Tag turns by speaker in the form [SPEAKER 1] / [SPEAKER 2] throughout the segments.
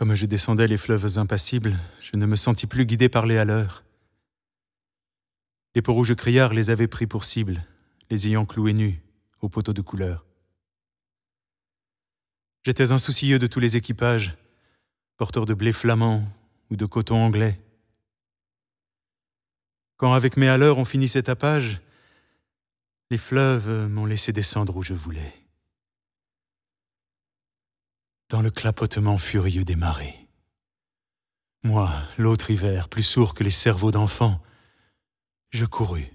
[SPEAKER 1] Comme je descendais les fleuves impassibles, je ne me sentis plus guidé par les haleurs. Les peaux rouges criards les avaient pris pour cible, les ayant cloués nus aux poteaux de couleur. J'étais insoucieux de tous les équipages, porteurs de blé flamand ou de coton anglais. Quand, avec mes haleurs, on finit cet tapage, les fleuves m'ont laissé descendre où je voulais dans le clapotement furieux des marées. Moi, l'autre hiver, plus sourd que les cerveaux d'enfants, je courus.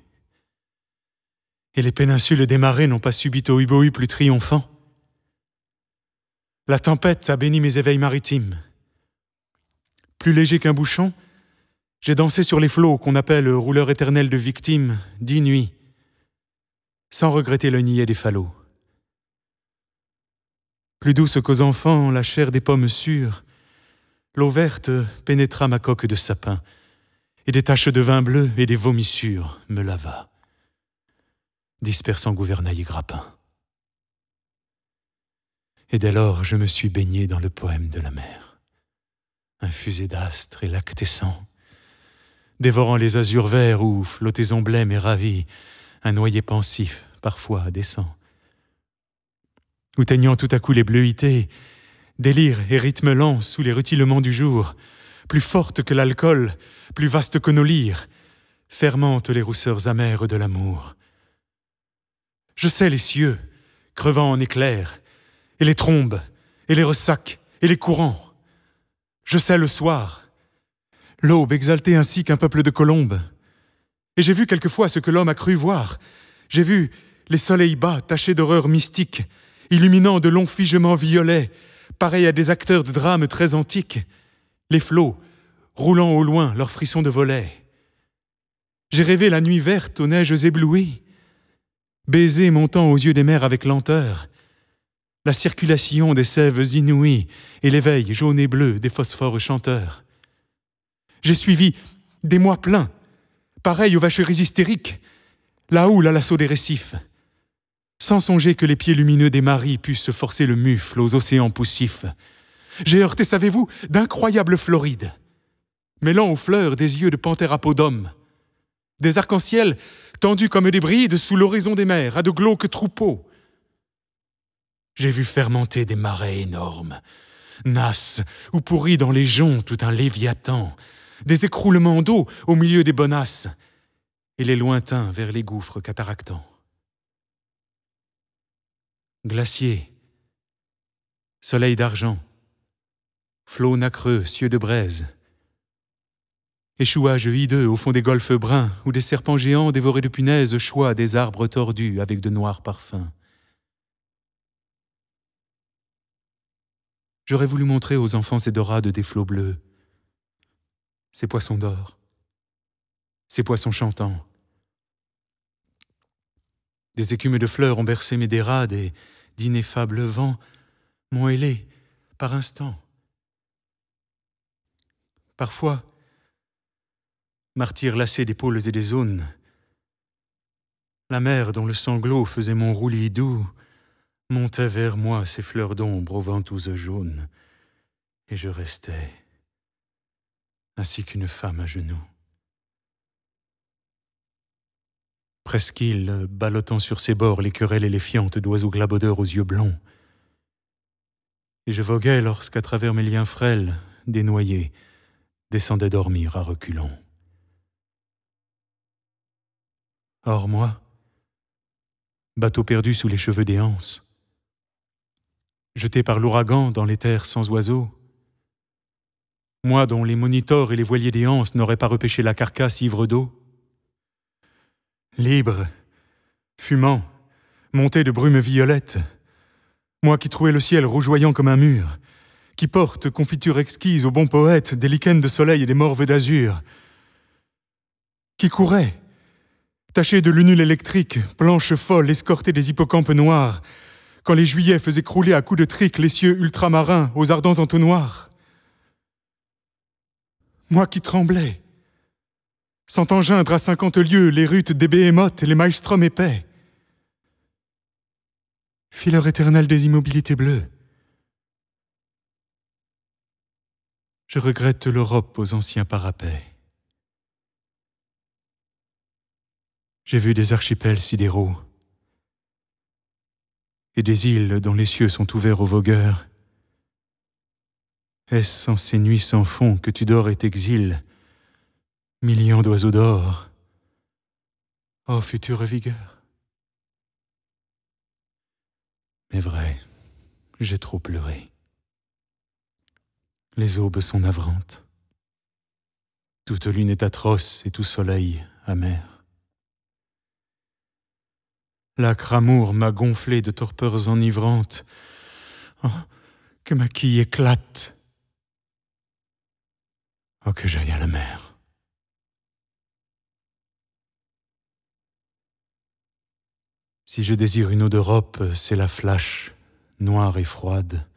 [SPEAKER 1] Et les péninsules des marées n'ont pas subi hibou plus triomphant. La tempête a béni mes éveils maritimes. Plus léger qu'un bouchon, j'ai dansé sur les flots qu'on appelle rouleur éternel de victimes, dix nuits, sans regretter le niais des falots. Plus douce qu'aux enfants, la chair des pommes sûres, l'eau verte pénétra ma coque de sapin, et des taches de vin bleu et des vomissures me lava, dispersant gouvernail et grappin. Et dès lors, je me suis baigné dans le poème de la mer, infusé d'astres et lactescent, dévorant les azurs verts où, flottaison blême et ravi, un noyer pensif parfois descend où teignant tout à coup les bleuités, délire et rythme lent sous les rutilements du jour, plus forte que l'alcool, plus vaste que nos lyres, fermentent les rousseurs amères de l'amour. Je sais les cieux, crevant en éclairs, et les trombes, et les ressacs, et les courants. Je sais le soir, l'aube exaltée ainsi qu'un peuple de colombes. Et j'ai vu quelquefois ce que l'homme a cru voir. J'ai vu les soleils bas tachés d'horreurs mystiques, illuminant de longs figements violets, pareils à des acteurs de drames très antiques, les flots, roulant au loin leurs frissons de volets. J'ai rêvé la nuit verte aux neiges éblouies, baisers montant aux yeux des mers avec lenteur, la circulation des sèves inouïes et l'éveil jaune et bleu des phosphores chanteurs. J'ai suivi des mois pleins, pareils aux vacheries hystériques, la houle à l'assaut des récifs sans songer que les pieds lumineux des maris pussent forcer le mufle aux océans poussifs. J'ai heurté, savez-vous, d'incroyables florides, mêlant aux fleurs des yeux de panthères des arcs-en-ciel tendus comme des brides sous l'horizon des mers à de glauques troupeaux. J'ai vu fermenter des marais énormes, nasses ou pourris dans les joncs tout un léviathan, des écroulements d'eau au milieu des bonasses, et les lointains vers les gouffres cataractants. Glacier, soleil d'argent, flots nacreux, cieux de braise, échouages hideux au fond des golfes bruns où des serpents géants dévorés de punaises choient des arbres tordus avec de noirs parfums. J'aurais voulu montrer aux enfants ces dorades des flots bleus, ces poissons d'or, ces poissons chantants. Des écumes de fleurs ont bercé mes dérades et d'ineffables vents m'ont ailé par instant. Parfois, martyre lassé des et des zones, la mer dont le sanglot faisait mon roulis doux montait vers moi ses fleurs d'ombre aux ventouses jaunes, et je restais, ainsi qu'une femme à genoux. Presqu'île, ballottant sur ses bords les querelles et les fientes d'oiseaux glabodeurs aux yeux blonds. Et je voguais lorsqu'à travers mes liens frêles, noyés, descendait dormir à reculons. Or moi, bateau perdu sous les cheveux des anses, jeté par l'ouragan dans les terres sans oiseaux, moi dont les monitors et les voiliers des anses n'auraient pas repêché la carcasse ivre d'eau, libre, fumant, monté de brumes violettes, Moi qui trouvais le ciel rougeoyant comme un mur, qui porte, confiture exquise aux bons poètes, des lichens de soleil et des morves d'azur, qui courais, taché de lunules électrique, planche folle escortée des hippocampes noirs, quand les juillets faisaient crouler à coups de trique les cieux ultramarins aux ardents entonnoirs. Moi qui tremblais, sans à cinquante lieues les rutes des Béhémoths et les maelstroms épais. Fileur éternel des immobilités bleues. Je regrette l'Europe aux anciens parapets. J'ai vu des archipels sidéraux et des îles dont les cieux sont ouverts aux vogueurs. Est-ce en ces nuits sans fond que tu dors et t'exiles millions d'oiseaux d'or, ô future vigueur. Mais vrai, j'ai trop pleuré. Les aubes sont navrantes. Toute lune est atroce et tout soleil amer. L'acre amour m'a gonflé de torpeurs enivrantes. Oh, que ma quille éclate. Oh, que j'aille à la mer. Si je désire une eau d'Europe, c'est la flash, noire et froide.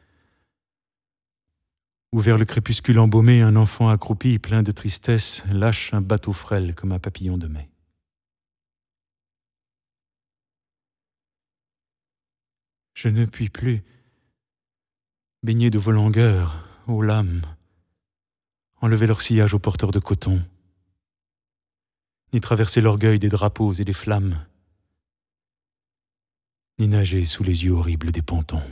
[SPEAKER 1] Ou vers le crépuscule embaumé, un enfant accroupi, plein de tristesse, lâche un bateau frêle comme un papillon de mai. Je ne puis plus, baigner de vos langueurs, ô lames, enlever leur sillage aux porteurs de coton, ni traverser l'orgueil des drapeaux et des flammes ni nager sous les yeux horribles des pantons.